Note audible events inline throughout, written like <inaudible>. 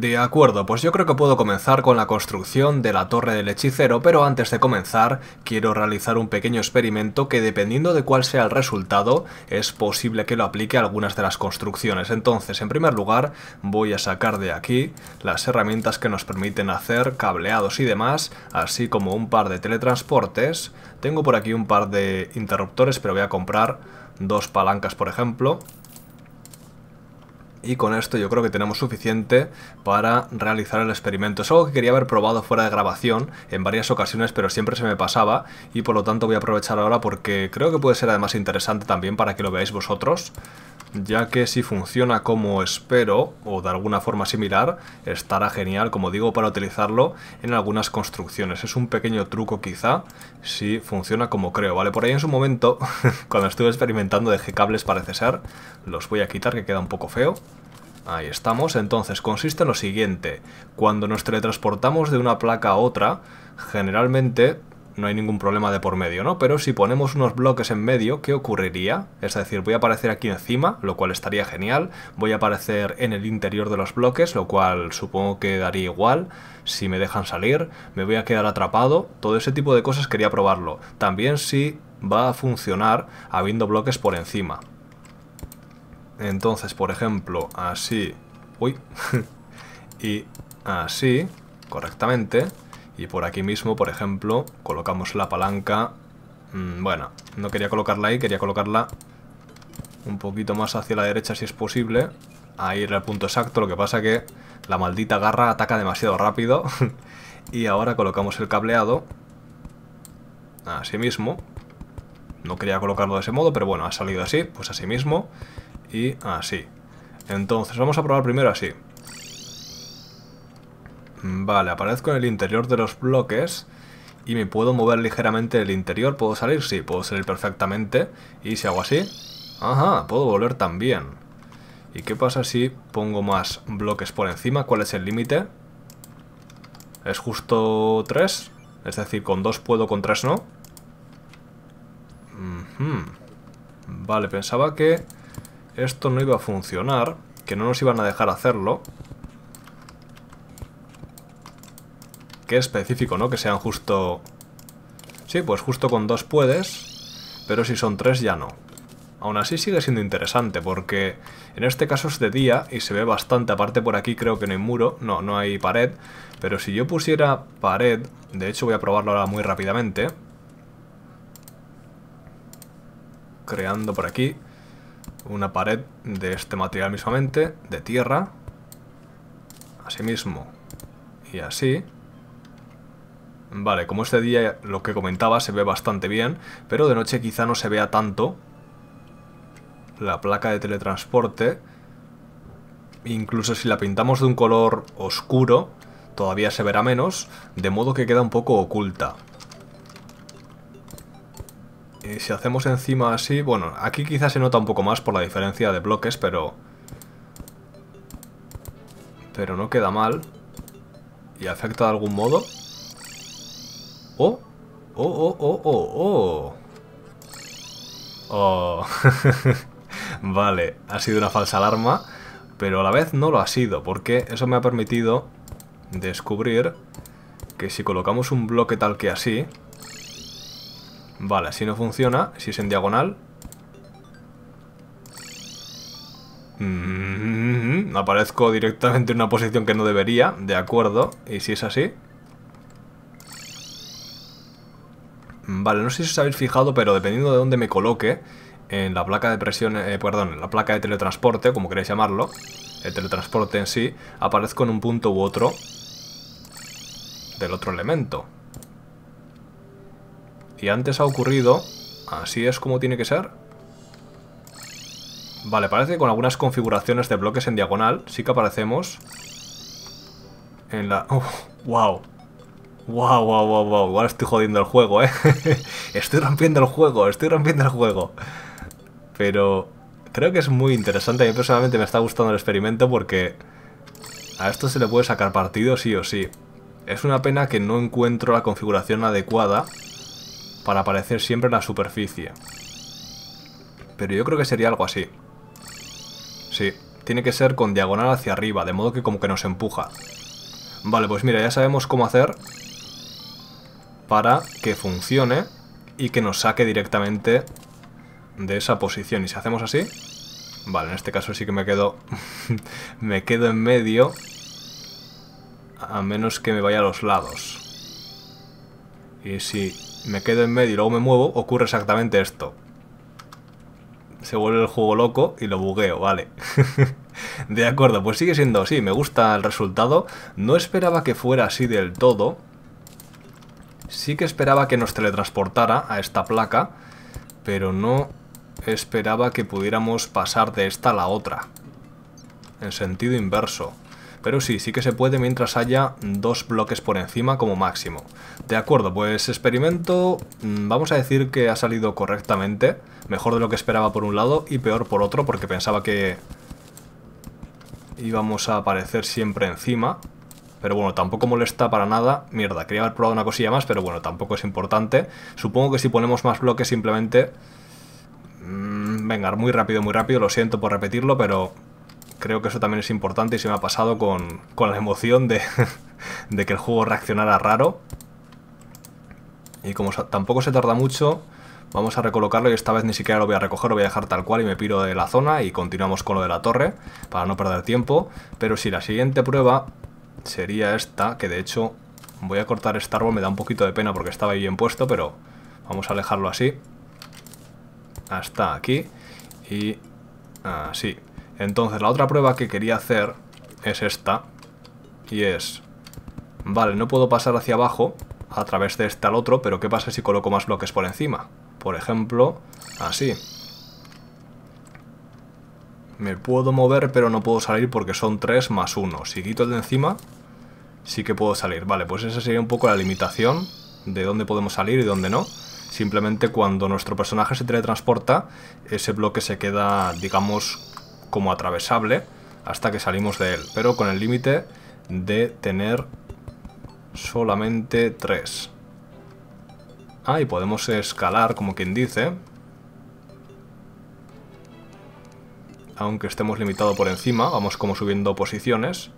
De acuerdo, pues yo creo que puedo comenzar con la construcción de la torre del hechicero, pero antes de comenzar quiero realizar un pequeño experimento que dependiendo de cuál sea el resultado, es posible que lo aplique a algunas de las construcciones. Entonces, en primer lugar, voy a sacar de aquí las herramientas que nos permiten hacer cableados y demás, así como un par de teletransportes. Tengo por aquí un par de interruptores, pero voy a comprar dos palancas, por ejemplo, y con esto yo creo que tenemos suficiente para realizar el experimento. Es algo que quería haber probado fuera de grabación en varias ocasiones, pero siempre se me pasaba y por lo tanto voy a aprovechar ahora porque creo que puede ser además interesante también para que lo veáis vosotros ya que si funciona como espero o de alguna forma similar, estará genial, como digo, para utilizarlo en algunas construcciones. Es un pequeño truco quizá, si funciona como creo, ¿vale? Por ahí en su momento, <laughs> cuando estuve experimentando dejé cables parece ser, los voy a quitar que queda un poco feo. Ahí estamos, entonces consiste en lo siguiente, cuando nos teletransportamos de una placa a otra, generalmente no hay ningún problema de por medio, ¿no? Pero si ponemos unos bloques en medio, ¿qué ocurriría? Es decir, voy a aparecer aquí encima, lo cual estaría genial, voy a aparecer en el interior de los bloques, lo cual supongo que daría igual, si me dejan salir, me voy a quedar atrapado, todo ese tipo de cosas quería probarlo. También si va a funcionar habiendo bloques por encima. Entonces, por ejemplo, así... Uy. <laughs> y así, correctamente... Y por aquí mismo, por ejemplo, colocamos la palanca. Mm, bueno, no quería colocarla ahí, quería colocarla un poquito más hacia la derecha si es posible. Ahí era el punto exacto, lo que pasa que la maldita garra ataca demasiado rápido. <laughs> y ahora colocamos el cableado. Así mismo. No quería colocarlo de ese modo, pero bueno, ha salido así, pues así mismo. Y así. Entonces, vamos a probar primero así. Vale, aparezco en el interior de los bloques y me puedo mover ligeramente el interior. ¿Puedo salir? Sí, puedo salir perfectamente. Y si hago así... Ajá, puedo volver también. ¿Y qué pasa si pongo más bloques por encima? ¿Cuál es el límite? ¿Es justo 3? Es decir, con 2 puedo, con tres no. Vale, pensaba que esto no iba a funcionar, que no nos iban a dejar hacerlo. específico, ¿no? Que sean justo... Sí, pues justo con dos puedes, pero si son tres ya no. Aún así sigue siendo interesante porque en este caso es de día y se ve bastante, aparte por aquí creo que no hay muro, no, no hay pared, pero si yo pusiera pared, de hecho voy a probarlo ahora muy rápidamente, creando por aquí una pared de este material mismamente, de tierra, así mismo y así, Vale, como este día lo que comentaba se ve bastante bien, pero de noche quizá no se vea tanto. La placa de teletransporte, incluso si la pintamos de un color oscuro, todavía se verá menos, de modo que queda un poco oculta. Y eh, si hacemos encima así, bueno, aquí quizás se nota un poco más por la diferencia de bloques, pero... Pero no queda mal. ¿Y afecta de algún modo? Oh, oh, oh, oh, oh, oh. Oh. <laughs> vale, ha sido una falsa alarma, pero a la vez no lo ha sido, porque eso me ha permitido descubrir que si colocamos un bloque tal que así... Vale, si no funciona, si es en diagonal... Mm-hmm, aparezco directamente en una posición que no debería, de acuerdo, y si es así... Vale, no sé si os habéis fijado, pero dependiendo de dónde me coloque, en la placa de presión, eh, perdón, en la placa de teletransporte, como queréis llamarlo, el teletransporte en sí, aparezco en un punto u otro del otro elemento. Y antes ha ocurrido, así es como tiene que ser. Vale, parece que con algunas configuraciones de bloques en diagonal sí que aparecemos en la... <laughs> ¡Wow! Wow, wow, wow, wow. Igual estoy jodiendo el juego, ¿eh? <laughs> estoy rompiendo el juego, estoy rompiendo el juego. Pero creo que es muy interesante. A mí personalmente me está gustando el experimento porque a esto se le puede sacar partido sí o sí. Es una pena que no encuentro la configuración adecuada para aparecer siempre en la superficie. Pero yo creo que sería algo así. Sí, tiene que ser con diagonal hacia arriba, de modo que como que nos empuja. Vale, pues mira, ya sabemos cómo hacer para que funcione y que nos saque directamente de esa posición. Y si hacemos así... Vale, en este caso sí que me quedo... <laughs> me quedo en medio. A menos que me vaya a los lados. Y si me quedo en medio y luego me muevo, ocurre exactamente esto. Se vuelve el juego loco y lo bugueo, vale. <laughs> de acuerdo, pues sigue siendo así. Me gusta el resultado. No esperaba que fuera así del todo Sí que esperaba que nos teletransportara a esta placa, pero no esperaba que pudiéramos pasar de esta a la otra. En sentido inverso. Pero sí, sí que se puede mientras haya dos bloques por encima como máximo. De acuerdo, pues experimento mm, vamos a decir que ha salido correctamente. Mejor de lo que esperaba por un lado y peor por otro porque pensaba que íbamos a aparecer siempre encima. Pero bueno, tampoco molesta para nada. Mierda, quería haber probado una cosilla más, pero bueno, tampoco es importante. Supongo que si ponemos más bloques simplemente... vengar mm, venga, muy rápido, muy rápido. Lo siento por repetirlo, pero creo que eso también es importante y se me ha pasado con, con la emoción de, <laughs> de que el juego reaccionara raro. Y como tampoco se tarda mucho, vamos a recolocarlo y esta vez ni siquiera lo voy a recoger, lo voy a dejar tal cual y me piro de la zona y continuamos con lo de la torre para no perder tiempo. Pero si la siguiente prueba sería esta, que de hecho voy a cortar este árbol, me da un poquito de pena porque estaba ahí bien puesto, pero vamos a alejarlo así. Hasta aquí. Y así. Entonces la otra prueba que quería hacer es esta. Y es... Vale, no puedo pasar hacia abajo a través de este al otro, pero ¿qué pasa si coloco más bloques por encima? Por ejemplo, así. Me puedo mover, pero no puedo salir porque son 3 más 1. Si quito el de encima, sí que puedo salir. Vale, pues esa sería un poco la limitación de dónde podemos salir y dónde no. Simplemente cuando nuestro personaje se teletransporta, ese bloque se queda, digamos, como atravesable hasta que salimos de él. Pero con el límite de tener solamente 3. Ah, y podemos escalar, como quien dice, aunque estemos limitado por encima. Vamos como subiendo posiciones.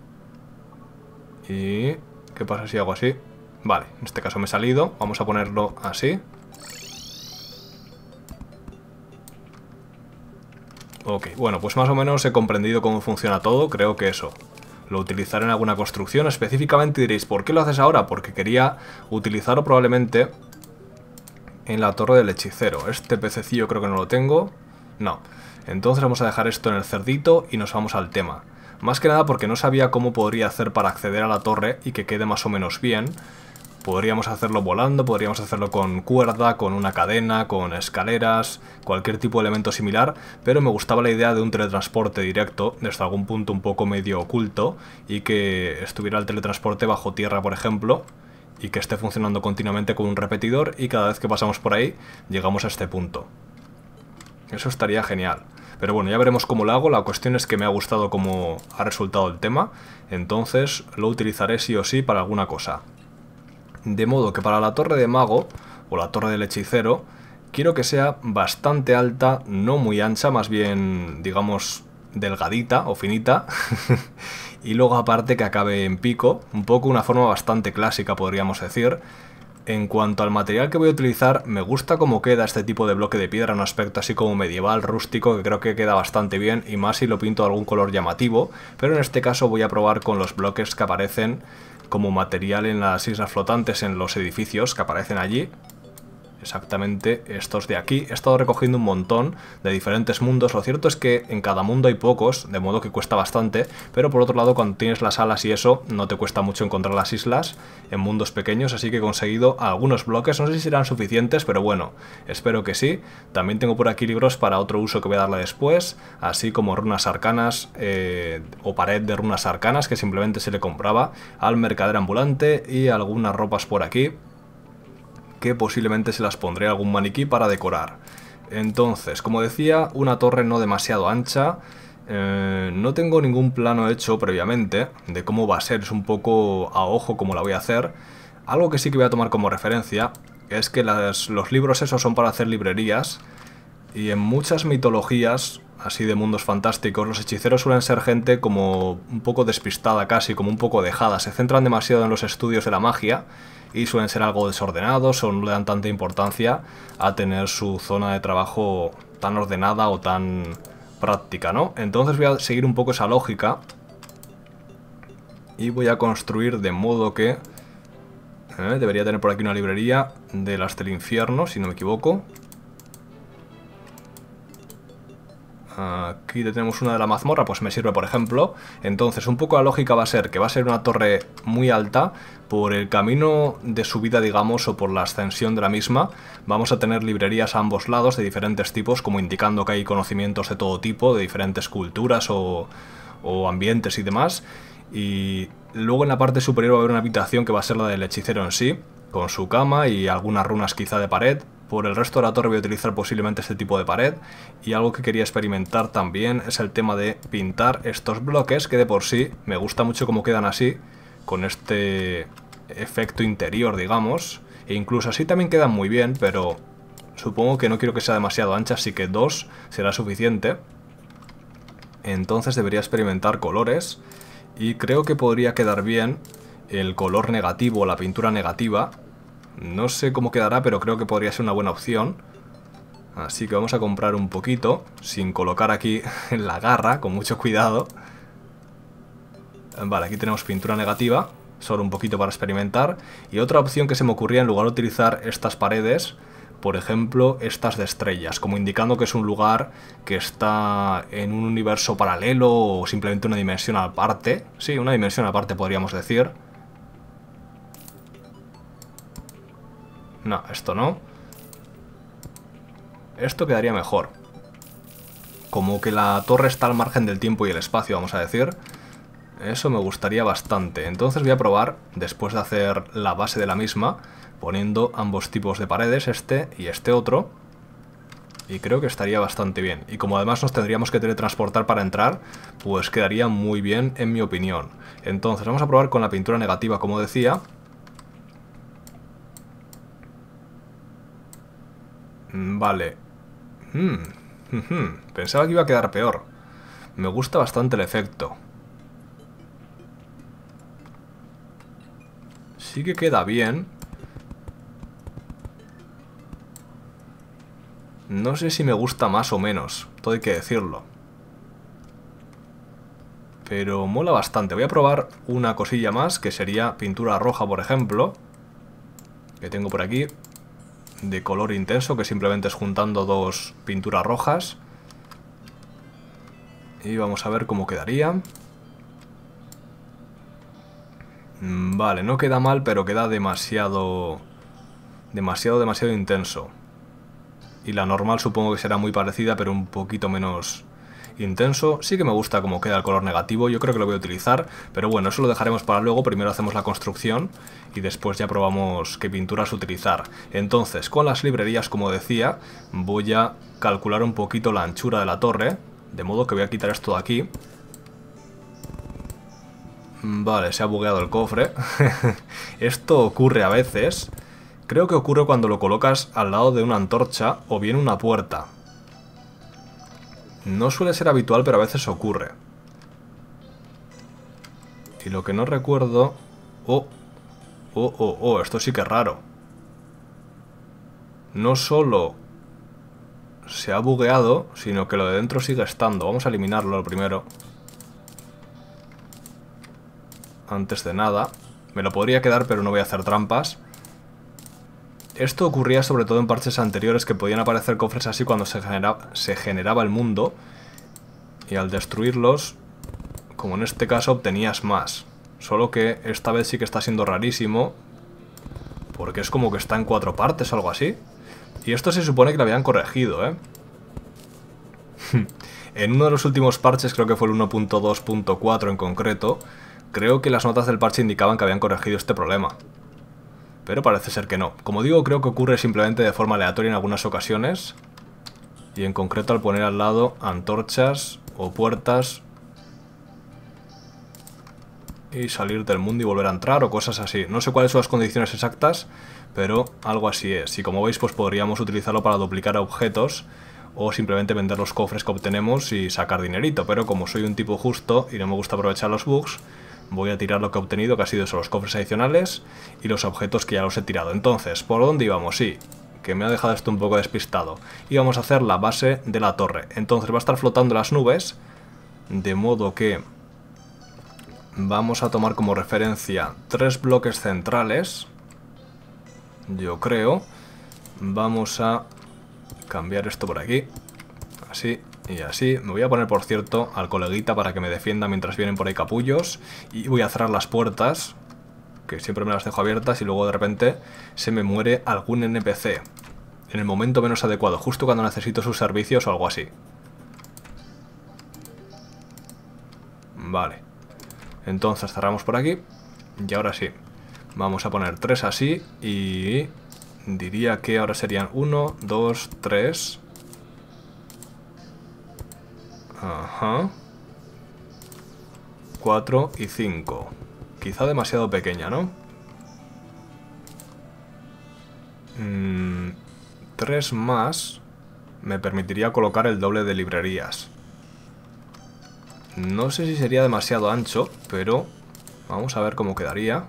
Y... ¿Qué pasa si hago así? Vale, en este caso me he salido. Vamos a ponerlo así. Ok, bueno, pues más o menos he comprendido cómo funciona todo. Creo que eso lo utilizaré en alguna construcción. Específicamente diréis, ¿por qué lo haces ahora? Porque quería utilizarlo probablemente en la torre del hechicero. Este pececillo creo que no lo tengo. No. Entonces vamos a dejar esto en el cerdito y nos vamos al tema. Más que nada porque no sabía cómo podría hacer para acceder a la torre y que quede más o menos bien. Podríamos hacerlo volando, podríamos hacerlo con cuerda, con una cadena, con escaleras, cualquier tipo de elemento similar, pero me gustaba la idea de un teletransporte directo desde algún punto un poco medio oculto y que estuviera el teletransporte bajo tierra, por ejemplo, y que esté funcionando continuamente con un repetidor y cada vez que pasamos por ahí llegamos a este punto. Eso estaría genial. Pero bueno, ya veremos cómo lo hago. La cuestión es que me ha gustado cómo ha resultado el tema. Entonces lo utilizaré sí o sí para alguna cosa. De modo que para la torre de mago, o la torre del hechicero, quiero que sea bastante alta, no muy ancha, más bien, digamos, delgadita o finita. <laughs> y luego aparte que acabe en pico, un poco una forma bastante clásica podríamos decir. En cuanto al material que voy a utilizar, me gusta cómo queda este tipo de bloque de piedra, un aspecto así como medieval, rústico, que creo que queda bastante bien y más si lo pinto de algún color llamativo, pero en este caso voy a probar con los bloques que aparecen como material en las islas flotantes en los edificios que aparecen allí, exactamente estos de aquí. He estado recogiendo un montón de diferentes mundos. Lo cierto es que en cada mundo hay pocos, de modo que cuesta bastante, pero por otro lado cuando tienes las alas y eso, no te cuesta mucho encontrar las islas en mundos pequeños, así que he conseguido algunos bloques. No sé si serán suficientes, pero bueno, espero que sí. También tengo por aquí libros para otro uso que voy a darle después, así como runas arcanas eh, o pared de runas arcanas que simplemente se le compraba al mercader ambulante y algunas ropas por aquí que posiblemente se las pondré algún maniquí para decorar. Entonces, como decía, una torre no demasiado ancha. Eh, no tengo ningún plano hecho previamente de cómo va a ser, es un poco a ojo como la voy a hacer. Algo que sí que voy a tomar como referencia es que los libros esos son para hacer librerías y en muchas mitologías, así de mundos fantásticos, los hechiceros suelen ser gente como un poco despistada casi, como un poco dejada. Se centran demasiado en los estudios de la magia y suelen ser algo desordenados o no le dan tanta importancia a tener su zona de trabajo tan ordenada o tan práctica, ¿no? Entonces voy a seguir un poco esa lógica y voy a construir de modo que... Eh, debería tener por aquí una librería de las del infierno, si no me equivoco. Aquí tenemos una de la mazmorra, pues me sirve por ejemplo. Entonces, un poco la lógica va a ser que va a ser una torre muy alta. Por el camino de subida, digamos, o por la ascensión de la misma, vamos a tener librerías a ambos lados de diferentes tipos, como indicando que hay conocimientos de todo tipo, de diferentes culturas o, ambientes y demás. Y luego en la parte superior va a haber una habitación que va a ser la del hechicero en sí, con su cama y algunas runas quizá de pared, por el resto de la torre voy a utilizar posiblemente este tipo de pared y algo que quería experimentar también es el tema de pintar estos bloques que de por sí me gusta mucho cómo quedan así con este efecto interior digamos e incluso así también quedan muy bien pero supongo que no quiero que sea demasiado ancha así que dos será suficiente entonces debería experimentar colores y creo que podría quedar bien el color negativo la pintura negativa no sé cómo quedará, pero creo que podría ser una buena opción. Así que vamos a comprar un poquito, sin colocar aquí <laughs> en la garra, con mucho cuidado. Vale, aquí tenemos pintura negativa, solo un poquito para experimentar. Y otra opción que se me ocurría, en lugar de utilizar estas paredes, por ejemplo, estas de estrellas, como indicando que es un lugar que está en un universo paralelo o simplemente una dimensión aparte. Sí, una dimensión aparte podríamos decir. No, esto no. Esto quedaría mejor. Como que la torre está al margen del tiempo y el espacio, vamos a decir. Eso me gustaría bastante. Entonces voy a probar, después de hacer la base de la misma, poniendo ambos tipos de paredes, este y este otro. Y creo que estaría bastante bien. Y como además nos tendríamos que teletransportar para entrar, pues quedaría muy bien en mi opinión. Entonces vamos a probar con la pintura negativa, como decía. Mm, vale. Hmm, hmm, hmm. Pensaba que iba a quedar peor. Me gusta bastante el efecto. Sí que queda bien. No sé si me gusta más o menos, todo hay que decirlo. Pero mola bastante. Voy a probar una cosilla más, que sería pintura roja, por ejemplo. Que tengo por aquí de color intenso, que simplemente es juntando dos pinturas rojas. Y vamos a ver cómo quedaría. Mm, vale, no queda mal, pero queda demasiado... Demasiado, demasiado intenso. Y la normal supongo que será muy parecida, pero un poquito menos intenso. Sí que me gusta cómo queda el color negativo, yo creo que lo voy a utilizar, pero bueno, eso lo dejaremos para luego. Primero hacemos la construcción y después ya probamos qué pinturas utilizar. Entonces, con las librerías, como decía, voy a calcular un poquito la anchura de la torre, de modo que voy a quitar esto de aquí. Vale, se ha bugueado el cofre. <laughs> esto ocurre a veces. Creo que ocurre cuando lo colocas al lado de una antorcha o bien una puerta. No suele ser habitual, pero a veces ocurre. Y lo que no recuerdo... Oh, oh, oh, oh, esto sí que es raro. No solo se ha bugueado, sino que lo de dentro sigue estando. Vamos a eliminarlo primero. Antes de nada. Me lo podría quedar, pero no voy a hacer trampas. Esto ocurría sobre todo en parches anteriores que podían aparecer cofres así cuando se, se generaba el mundo y al destruirlos, como en este caso, obtenías más. Solo que esta vez sí que está siendo rarísimo porque es como que está en cuatro partes o algo así. Y esto se supone que lo habían corregido, ¿eh? <laughs> en uno de los últimos parches, creo que fue el 1.2.4 en concreto, creo que las notas del parche indicaban que habían corregido este problema pero parece ser que no. Como digo, creo que ocurre simplemente de forma aleatoria en algunas ocasiones, y en concreto al poner al lado antorchas o puertas y salir del mundo y volver a entrar o cosas así. No sé cuáles son las condiciones exactas, pero algo así es. Y como veis, pues podríamos utilizarlo para duplicar objetos o simplemente vender los cofres que obtenemos y sacar dinerito. Pero como soy un tipo justo y no me gusta aprovechar los bugs, Voy a tirar lo que he obtenido, que ha sido eso, los cofres adicionales y los objetos que ya los he tirado. Entonces, ¿por dónde íbamos? Sí, que me ha dejado esto un poco despistado. Y vamos a hacer la base de la torre. Entonces va a estar flotando las nubes, de modo que vamos a tomar como referencia tres bloques centrales, yo creo. Vamos a cambiar esto por aquí, así, y así, me voy a poner, por cierto, al coleguita para que me defienda mientras vienen por ahí capullos. Y voy a cerrar las puertas, que siempre me las dejo abiertas y luego de repente se me muere algún NPC. En el momento menos adecuado, justo cuando necesito sus servicios o algo así. Vale. Entonces cerramos por aquí. Y ahora sí. Vamos a poner tres así y... Diría que ahora serían uno, dos, tres... 4 y 5. Quizá demasiado pequeña, ¿no? Mm, 3 más me permitiría colocar el doble de librerías. No sé si sería demasiado ancho, pero vamos a ver cómo quedaría.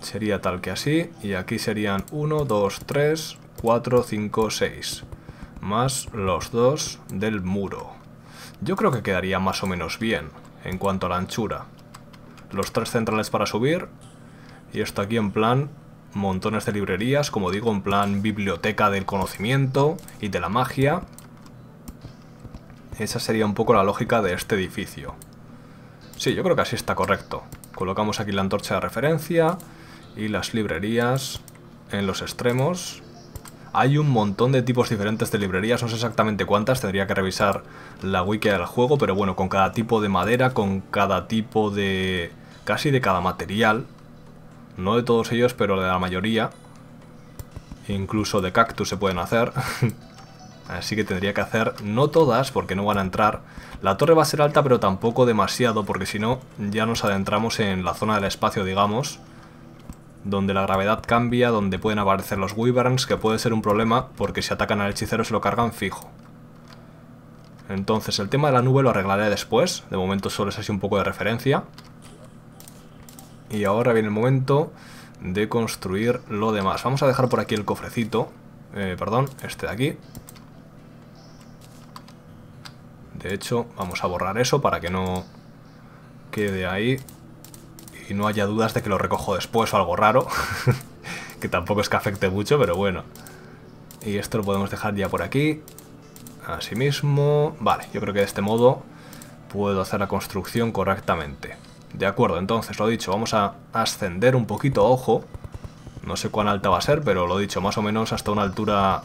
Sería tal que así, y aquí serían 1, 2, 3, 4, 5, 6 más los dos del muro. Yo creo que quedaría más o menos bien en cuanto a la anchura. Los tres centrales para subir y esto aquí en plan montones de librerías, como digo, en plan biblioteca del conocimiento y de la magia. Esa sería un poco la lógica de este edificio. Sí, yo creo que así está correcto. Colocamos aquí la antorcha de referencia y las librerías en los extremos hay un montón de tipos diferentes de librerías, no sé exactamente cuántas, tendría que revisar la wiki del juego, pero bueno, con cada tipo de madera, con cada tipo de... casi de cada material. No de todos ellos, pero de la mayoría. Incluso de cactus se pueden hacer. <laughs> Así que tendría que hacer, no todas, porque no van a entrar. La torre va a ser alta, pero tampoco demasiado, porque si no, ya nos adentramos en la zona del espacio, digamos donde la gravedad cambia, donde pueden aparecer los wyverns, que puede ser un problema porque si atacan al hechicero se lo cargan fijo. Entonces el tema de la nube lo arreglaré después, de momento solo es así un poco de referencia. Y ahora viene el momento de construir lo demás. Vamos a dejar por aquí el cofrecito, eh, perdón, este de aquí. De hecho, vamos a borrar eso para que no quede ahí y no haya dudas de que lo recojo después o algo raro. <laughs> que tampoco es que afecte mucho, pero bueno. Y esto lo podemos dejar ya por aquí. Así mismo. Vale, yo creo que de este modo puedo hacer la construcción correctamente. De acuerdo, entonces, lo dicho, vamos a ascender un poquito ojo. No sé cuán alta va a ser, pero lo dicho, más o menos hasta una altura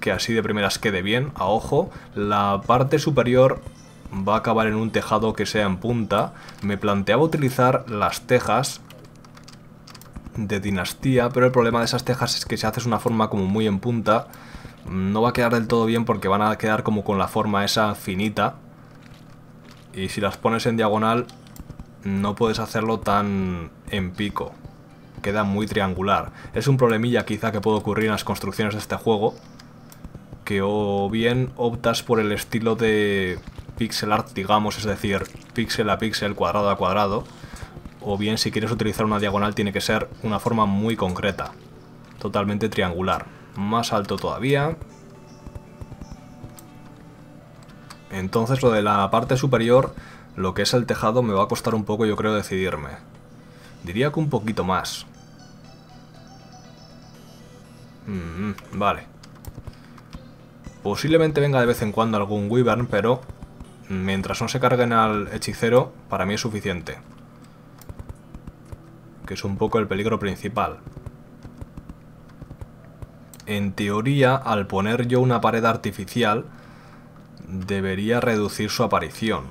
que así de primeras quede bien, a ojo. La parte superior va a acabar en un tejado que sea en punta. Me planteaba utilizar las tejas de dinastía, pero el problema de esas tejas es que si haces una forma como muy en punta, no va a quedar del todo bien porque van a quedar como con la forma esa finita. Y si las pones en diagonal, no puedes hacerlo tan en pico. Queda muy triangular. Es un problemilla quizá que puede ocurrir en las construcciones de este juego, que o bien optas por el estilo de pixel art, digamos, es decir, pixel a pixel, cuadrado a cuadrado, o bien si quieres utilizar una diagonal tiene que ser una forma muy concreta, totalmente triangular. Más alto todavía. Entonces lo de la parte superior, lo que es el tejado, me va a costar un poco yo creo decidirme. Diría que un poquito más. Mm, mm, vale. Posiblemente venga de vez en cuando algún Wyvern, pero Mientras no se carguen al hechicero, para mí es suficiente. Que es un poco el peligro principal. En teoría, al poner yo una pared artificial, debería reducir su aparición.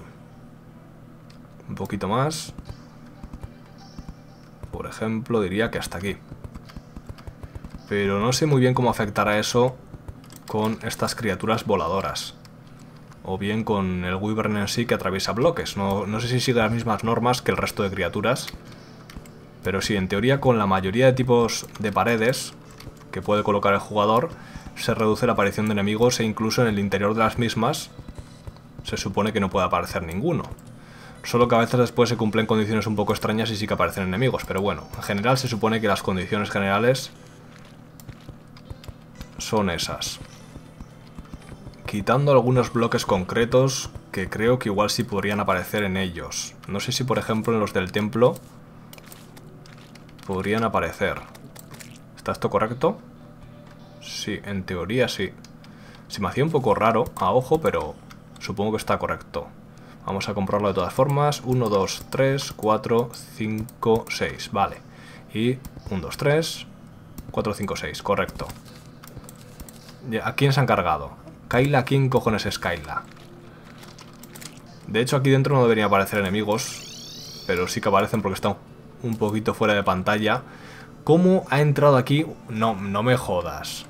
Un poquito más. Por ejemplo, diría que hasta aquí. Pero no sé muy bien cómo afectará eso con estas criaturas voladoras o bien con el Wyvern en sí que atraviesa bloques. No, no sé si sigue las mismas normas que el resto de criaturas, pero sí, en teoría con la mayoría de tipos de paredes que puede colocar el jugador, se reduce la aparición de enemigos e incluso en el interior de las mismas se supone que no puede aparecer ninguno. Solo que a veces después se cumplen condiciones un poco extrañas y sí que aparecen enemigos, pero bueno, en general se supone que las condiciones generales son esas quitando algunos bloques concretos que creo que igual sí podrían aparecer en ellos. No sé si por ejemplo en los del templo podrían aparecer. ¿Está esto correcto? Sí, en teoría sí. Se me hacía un poco raro a ojo, pero supongo que está correcto. Vamos a comprarlo de todas formas. 1, 2, 3, 4, 5, 6. Vale. Y 1, 2, 3, 4, 5, 6. Correcto. ¿A quién se han cargado? Kyla, ¿quién cojones es Kyla? De hecho, aquí dentro no deberían aparecer enemigos, pero sí que aparecen porque están un poquito fuera de pantalla. ¿Cómo ha entrado aquí? No, no me jodas.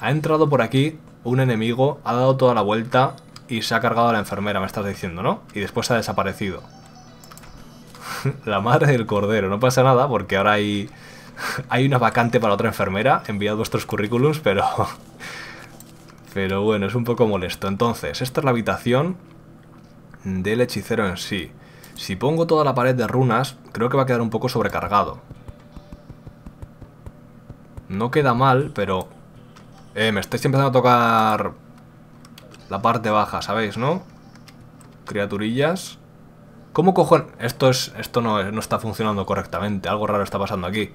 Ha entrado por aquí un enemigo, ha dado toda la vuelta y se ha cargado a la enfermera, me estás diciendo, ¿no? Y después ha desaparecido. <laughs> la madre del cordero, no pasa nada porque ahora hay <laughs> hay una vacante para otra enfermera, enviad vuestros currículums, pero... <laughs> Pero bueno, es un poco molesto. Entonces, esta es la habitación del hechicero en sí. Si pongo toda la pared de runas, creo que va a quedar un poco sobrecargado. No queda mal, pero... Eh, me estáis empezando a tocar... La parte baja, ¿sabéis, no? Criaturillas. ¿Cómo cojo... Esto, es, esto no está funcionando correctamente. Algo raro está pasando aquí.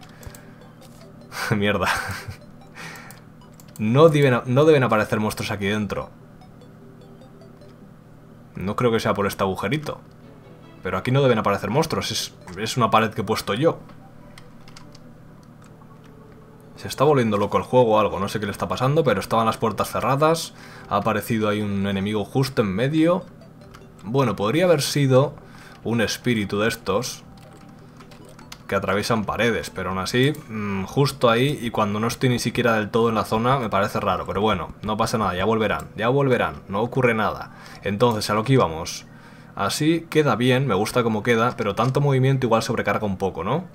<laughs> Mierda. No deben, no deben aparecer monstruos aquí dentro. No creo que sea por este agujerito. Pero aquí no deben aparecer monstruos. Es, es una pared que he puesto yo. Se está volviendo loco el juego o algo, no sé qué le está pasando, pero estaban las puertas cerradas, ha aparecido ahí un enemigo justo en medio. Bueno, podría haber sido un espíritu de estos, que atraviesan paredes, pero aún así, mm, justo ahí y cuando no estoy ni siquiera del todo en la zona me parece raro, pero bueno, no pasa nada, ya volverán, ya volverán, no ocurre nada. Entonces, a lo que íbamos. Así queda bien, me gusta como queda, pero tanto movimiento igual sobrecarga un poco, ¿no?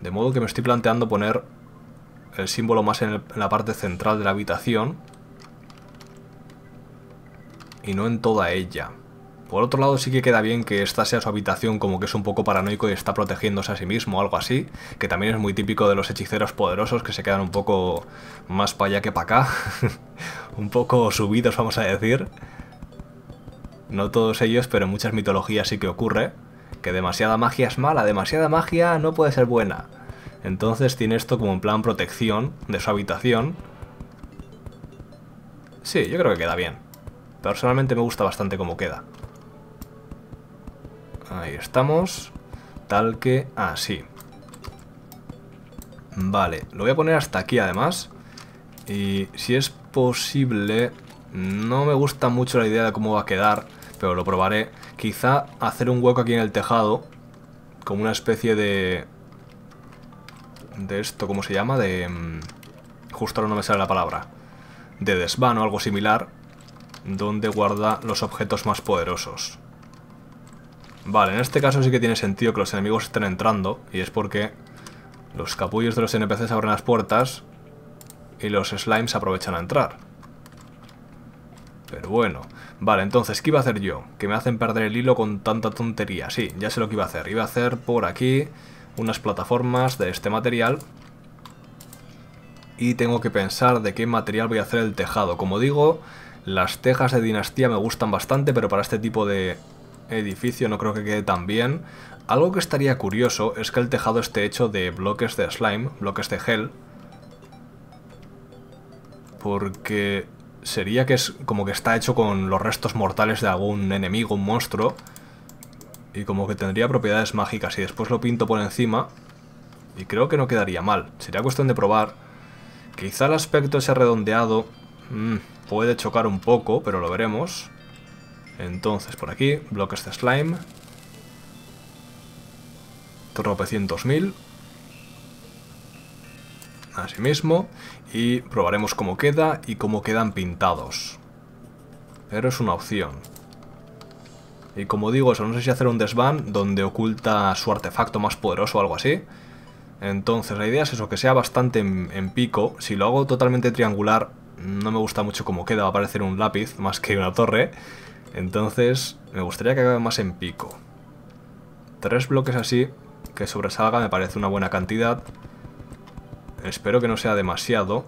De modo que me estoy planteando poner el símbolo más en la parte central de la habitación y no en toda ella. Por otro lado sí que queda bien que esta sea su habitación como que es un poco paranoico y está protegiéndose a sí mismo o algo así, que también es muy típico de los hechiceros poderosos que se quedan un poco más para allá que para acá, <laughs> un poco subidos vamos a decir. No todos ellos, pero en muchas mitologías sí que ocurre, que demasiada magia es mala, demasiada magia no puede ser buena. Entonces tiene esto como en plan protección de su habitación. Sí, yo creo que queda bien. Personalmente me gusta bastante cómo queda. Ahí estamos. Tal que así. Vale, lo voy a poner hasta aquí además. Y si es posible... No me gusta mucho la idea de cómo va a quedar, pero lo probaré. Quizá hacer un hueco aquí en el tejado, como una especie de... De esto, ¿cómo se llama? De... Mm, justo ahora no me sale la palabra. De desván o algo similar, donde guarda los objetos más poderosos. Vale, en este caso sí que tiene sentido que los enemigos estén entrando. Y es porque los capullos de los NPCs abren las puertas y los slimes aprovechan a entrar. Pero bueno. Vale, entonces, ¿qué iba a hacer yo? Que me hacen perder el hilo con tanta tontería. Sí, ya sé lo que iba a hacer. Iba a hacer por aquí unas plataformas de este material. Y tengo que pensar de qué material voy a hacer el tejado. Como digo, las tejas de dinastía me gustan bastante, pero para este tipo de edificio no creo que quede tan bien. Algo que estaría curioso es que el tejado esté hecho de bloques de slime, bloques de gel. Porque sería que es como que está hecho con los restos mortales de algún enemigo, un monstruo. Y como que tendría propiedades mágicas y después lo pinto por encima. Y creo que no quedaría mal. Sería cuestión de probar. Quizá el aspecto ese redondeado mm, puede chocar un poco, pero lo veremos. Entonces, por aquí, bloques de slime. Tropecientos mil. Así mismo. Y probaremos cómo queda y cómo quedan pintados. Pero es una opción. Y como digo, eso no sé si hacer un desván donde oculta su artefacto más poderoso o algo así. Entonces la idea es eso, que sea bastante en, en pico. Si lo hago totalmente triangular, no me gusta mucho cómo queda, va a parecer un lápiz más que una torre. Entonces, me gustaría que acabe más en pico. Tres bloques así, que sobresalga, me parece una buena cantidad. Espero que no sea demasiado.